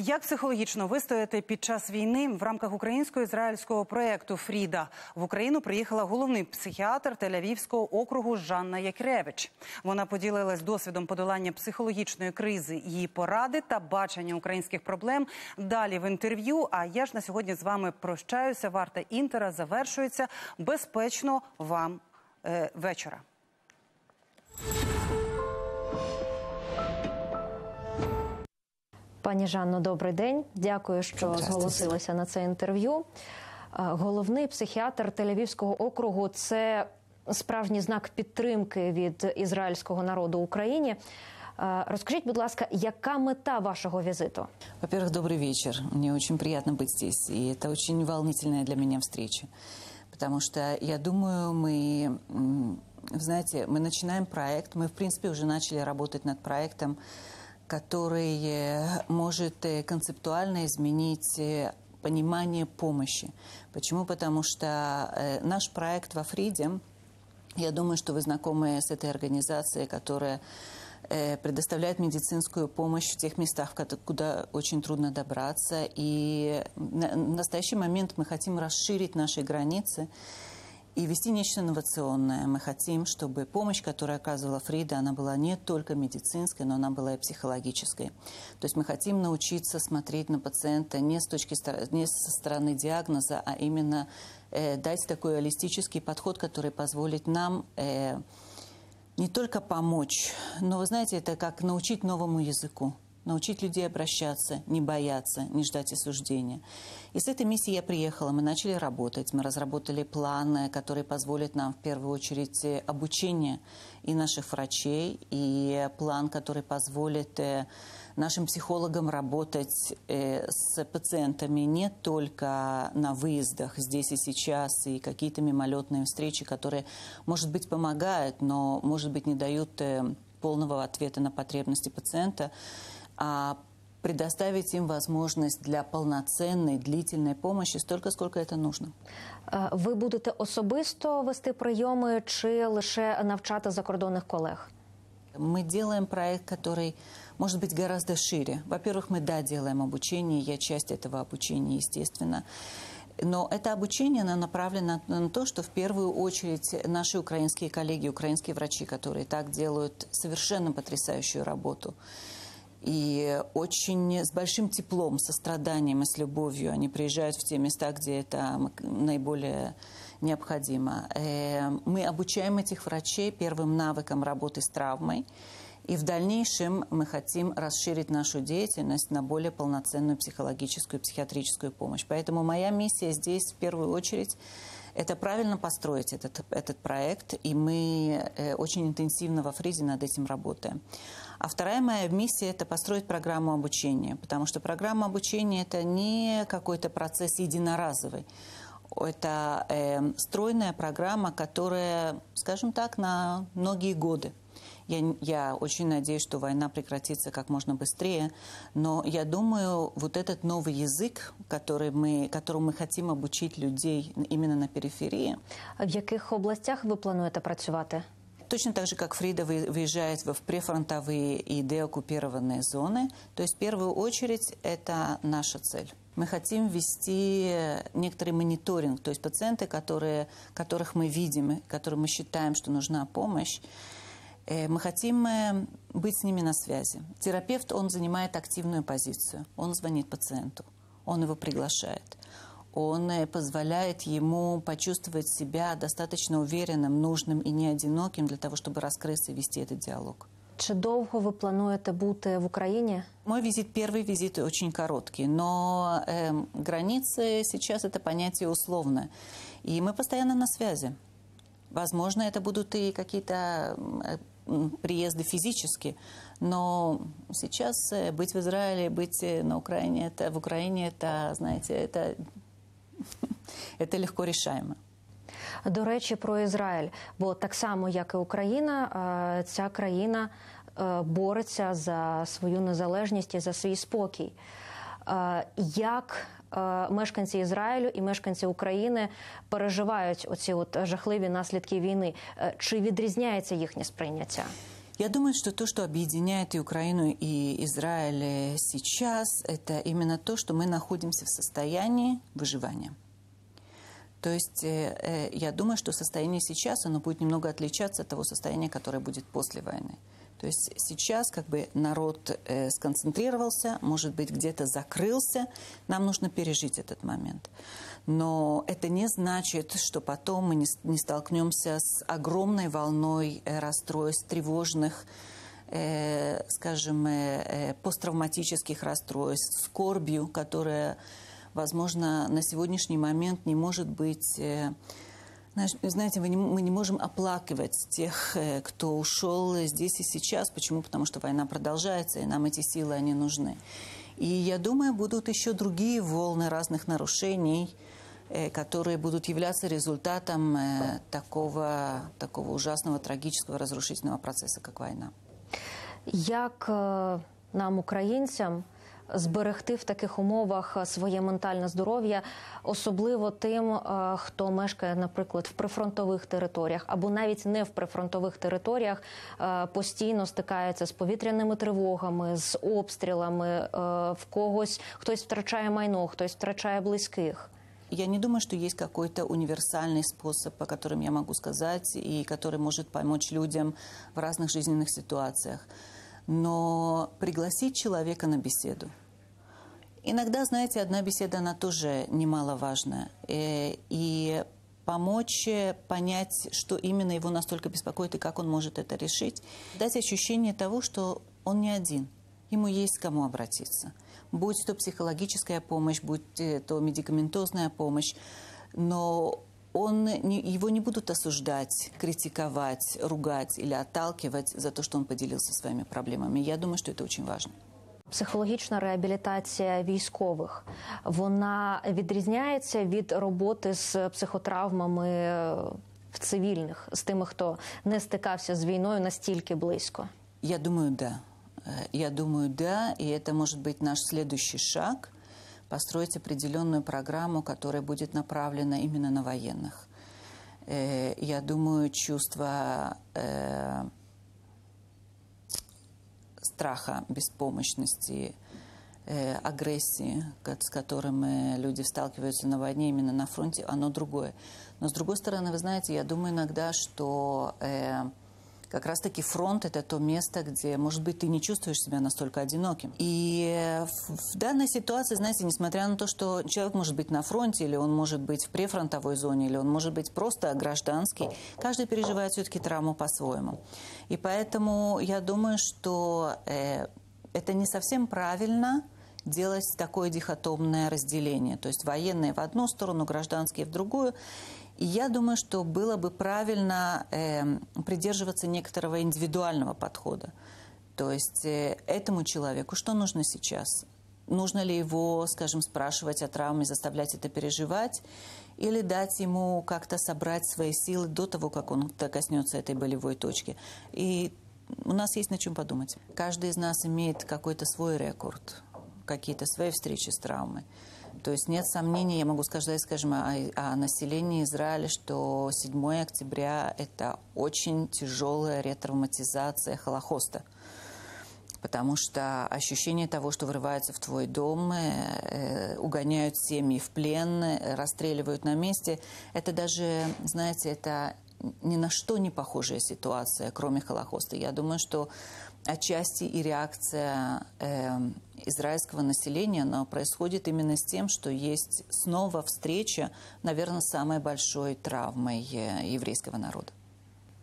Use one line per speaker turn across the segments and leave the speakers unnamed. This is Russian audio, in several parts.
Як психологічно вистояти під час війни в рамках українсько-ізраїльського проєкту Фріда в Україну приїхала головний психіатр Тель-Авівського округу Жанна Якревич. Вона поділилась досвідом подолання психологічної кризи, її поради та бачення українських проблем. Далі в інтерв'ю. А я ж на сьогодні з вами прощаюся. Варта інтера завершується безпечно вам е, вечора.
Пані Жанно, добрий день. Дякую, що зголосилися на це інтерв'ю. Головний психіатр Тель-Авівського округу це справжній знак підтримки від ізраїльського народу Україні. Розкажіть, будь ласка, яка мета вашого візиту?
Во-первых, добрий вечір. Мені очень приятно бути здесь. И это очень волнительная для мене встреча. Тому что, я думаю, ми знаете, ми починаємо проект. Ми в принципі вже почали працювати над проектом который э, может э, концептуально изменить э, понимание помощи. Почему? Потому что наш проект во Фриде, я думаю, что вы знакомы с этой организацией, которая предоставляет медицинскую помощь в тех местах, куда очень трудно добраться. И в настоящий момент мы хотим расширить наши границы и вести нечто инновационное. Мы хотим, чтобы помощь, которую оказывала Фрида, она была не только медицинской, но она была и психологической. То есть мы хотим научиться смотреть на пациента не, с точки, не со стороны диагноза, а именно э, дать такой реалистический подход, который позволит нам... Э, не только помочь, но, вы знаете, это как научить новому языку научить людей обращаться, не бояться, не ждать осуждения. И с этой миссией я приехала, мы начали работать, мы разработали планы, которые позволят нам в первую очередь э, обучение и наших врачей, и план, который позволит э, нашим психологам работать э, с пациентами не только на выездах здесь и сейчас, и какие-то мимолетные встречи, которые, может быть, помогают, но, может быть, не дают полного ответа на потребности пациента а предоставить им возможность для полноценной длительной помощи столько, сколько это нужно. А, вы будете особисто вести приемы, чи лише навчати закордонних коллег? Мы делаем проект, который может быть гораздо шире. Во-первых, мы, да, делаем обучение, я часть этого обучения, естественно. Но это обучение оно направлено на то, что в первую очередь наши украинские коллеги, украинские врачи, которые так делают совершенно потрясающую работу – и очень с большим теплом, состраданием и с любовью они приезжают в те места, где это наиболее необходимо. Э, мы обучаем этих врачей первым навыкам работы с травмой. И в дальнейшем мы хотим расширить нашу деятельность на более полноценную психологическую и психиатрическую помощь. Поэтому моя миссия здесь в первую очередь это правильно построить этот, этот проект, и мы э, очень интенсивно во Фризе над этим работаем. А вторая моя миссия – это построить программу обучения, потому что программа обучения – это не какой-то процесс единоразовый. Это э, стройная программа, которая, скажем так, на многие годы. Я, я очень надеюсь, что война прекратится как можно быстрее, но я думаю, вот этот новый язык, который мы, которому мы хотим обучить людей именно на периферии. А в каких областях вы плануете працювати? Точно так же, как Фрида выезжает в префронтовые и деоккупированные зоны. То есть, в первую очередь, это наша цель. Мы хотим вести некоторый мониторинг, то есть пациенты, которые, которых мы видим, которым мы считаем, что нужна помощь, э, мы хотим э, быть с ними на связи. Терапевт, он занимает активную позицию. Он звонит пациенту, он его приглашает он э, позволяет ему почувствовать себя достаточно уверенным, нужным и не одиноким для того, чтобы раскрыться и вести этот диалог.
Чи долго вы плануєте быть в Украине?
Мой визит, первый визит очень короткий, но э, границы сейчас это понятие условное. И мы постоянно на связи. Возможно, это будут и какие-то э, приезды физически, но сейчас э, быть в Израиле, быть на Украине, это в Украине, это, знаете, это это легко решаемо.
До речі, про Ізраїль, бо так само як і Україна, е, ця країна е, бореться за свою незалежність і за свій спокій. Е, як мешканці Ізраїлю і мешканці України переживають оці от жахливі наслідки війни? Чи відрізняється їхнє сприйняття?
Я думаю, что то, что объединяет и Украину, и Израиль э, сейчас, это именно то, что мы находимся в состоянии выживания. То есть э, э, я думаю, что состояние сейчас, оно будет немного отличаться от того состояния, которое будет после войны. То есть сейчас как бы народ э, сконцентрировался, может быть, где-то закрылся. Нам нужно пережить этот момент. Но это не значит, что потом мы не, столкнемся с огромной волной расстройств, тревожных, э, скажем, э, посттравматических расстройств, скорбью, которая возможно, на сегодняшний момент не может быть... Э, знаете, мы не, можем оплакивать тех, э, кто ушел здесь и сейчас. Почему? Потому что война продолжается, и нам эти силы, они нужны. И я думаю, будут еще другие волны разных нарушений, э, которые будут являться результатом такого, такого ужасного, трагического, разрушительного процесса, как война.
Як нам, украинцам, зберегти в таких умовах своє ментальне здоров'я, особливо тим, е, хто мешкає, наприклад, в прифронтових територіях або навіть не в прифронтових територіях, е, постійно стикається з повітряними тривогами, з обстрілами е, в когось,
хтось втрачає майно, хтось втрачає близьких. Я не думаю, что есть какой-то универсальный способ, по которым я могу сказать, и который может помочь людям в разных жизненных ситуациях. но пригласить человека на беседу. Иногда, знаете, одна беседа, она тоже немаловажная э, И помочь э, понять, что именно его настолько беспокоит и как он может это решить. Дать ощущение того, что он не один, ему есть к кому обратиться. Будь то психологическая помощь, будь э, то медикаментозная помощь, но он, его не будут осуждать, критиковать, ругать или отталкивать за то, что он поделился своими проблемами. Я думаю, что это очень важно.
Психологічна реабілітація військових вона відрізняється від роботи з психотравмами в цивільних з тими, хто не стикався з війною настільки
близько. Я думаю, да. Я думаю, да, и это может быть наш следующий шаг – построить определенную программу, которая будет направлена именно на военных. Э, я думаю, чувство э, страха, беспомощности, э, агрессии, с которым люди сталкиваются на войне, именно на фронте, оно другое. Но с другой стороны, вы знаете, я думаю иногда, что как раз-таки фронт – это то место, где, может быть, ты не чувствуешь себя настолько одиноким. И в данной ситуации, знаете, несмотря на то, что человек может быть на фронте, или он может быть в префронтовой зоне, или он может быть просто гражданский, каждый переживает все-таки травму по-своему. И поэтому я думаю, что э, это не совсем правильно – делать такое дихотомное разделение. То есть военные в одну сторону, гражданские в другую. И я думаю, что было бы правильно э, придерживаться некоторого индивидуального подхода. То есть э, этому человеку что нужно сейчас? Нужно ли его, скажем, спрашивать о травме, заставлять это переживать? Или дать ему как-то собрать свои силы до того, как он коснется этой болевой точки? И у нас есть над чем подумать. Каждый из нас имеет какой-то свой рекорд, какие-то свои встречи с травмой. То есть нет сомнений, я могу сказать, скажем, о, о населении Израиля, что 7 октября – это очень тяжелая ретравматизация Холокоста. Потому что ощущение того, что врываются в твой дом, э, э, угоняют семьи в плен, э, расстреливают на месте, это даже, знаете, это ни на что не похожая ситуация, кроме Холокоста. Я думаю, что отчасти и реакция э, израильского населения, но происходит именно с тем, что есть снова встреча, наверное, самой большой травмой э, еврейского народа.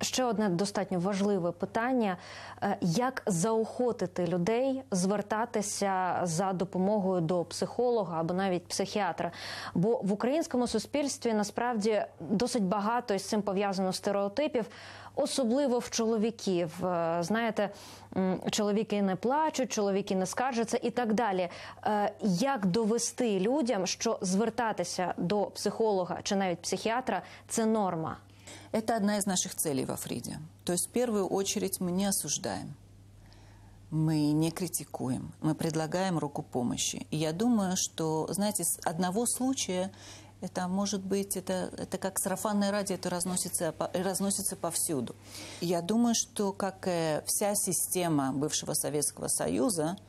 Ще одне достатньо важливе питання: е, як заохотити людей звертатися за допомогою до психолога або навіть психіатра? Бо в українському суспільстві насправді досить багато із цим пов'язано стереотипів, особливо в чоловіків. Е, знаєте, чоловіки не плачуть, чоловіки не скаржаться і так далі. Е, як довести людям, що звертатися до психолога чи навіть психіатра
це норма? Это одна из наших целей во Фриде. То есть в первую очередь мы не осуждаем, мы не критикуем, мы предлагаем руку помощи. И я думаю, что, знаете, с одного случая это может быть, это, это как сарафанное радио, это разносится, разносится повсюду. Я думаю, что как вся система бывшего Советского Союза –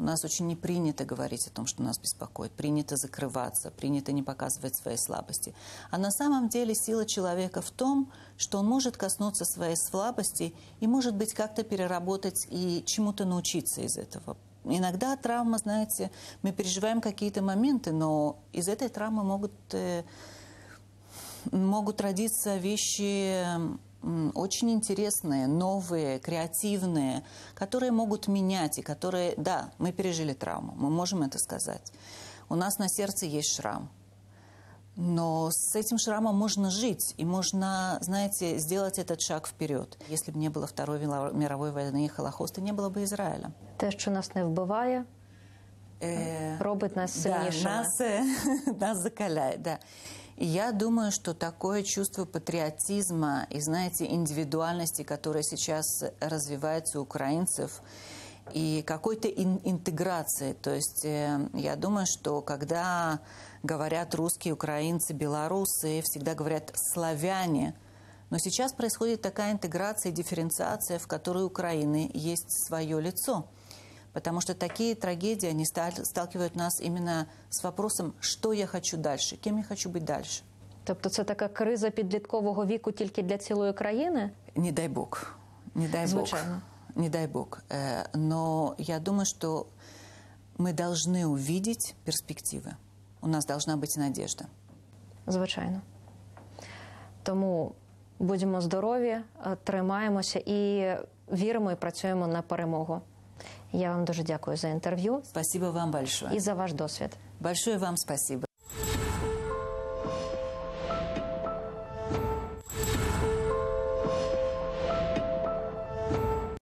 у нас очень не принято говорить о том, что нас беспокоит, принято закрываться, принято не показывать свои слабости. А на самом деле сила человека в том, что он может коснуться своей слабости и может быть как-то переработать и чему-то научиться из этого. Иногда травма, знаете, мы переживаем какие-то моменты, но из этой травмы могут, э, могут родиться вещи очень интересные, новые, креативные, которые могут менять и которые, да, мы пережили травму, мы можем это сказать. У нас на сердце есть шрам, но с этим шрамом можно жить, и можно, знаете, сделать этот шаг вперед. Если бы не было Второй мировой войны и Холокоста, не было бы Израиля.
то что нас не вбивает
э, робит нас сильнее. Да, нас, э, нас закаляет, да. И я думаю, что такое чувство патриотизма и, знаете, индивидуальности, которая сейчас развивается у украинцев, и какой-то ин- интеграции. То есть э, я думаю, что когда говорят русские, украинцы, белорусы, всегда говорят славяне. Но сейчас происходит такая интеграция и дифференциация, в которой Украины есть свое лицо. Потому что такие трагедии, они сталкивают нас именно с вопросом, что я хочу дальше, кем я хочу быть дальше. Тобто это такая криза підліткового віку только для целой країни? Не дай Бог. Не дай Звучайно. Бог. Не дай Бог. Но я думаю, что мы должны увидеть перспективы. У нас должна быть надежда. Звичайно.
Тому будьмо здорові, тримаємося і віримо і працюємо на перемогу. Я вам дуже дякую за інтерв'ю. Спасибо вам большое. І за
ваш досвід. Большое вам спасибо.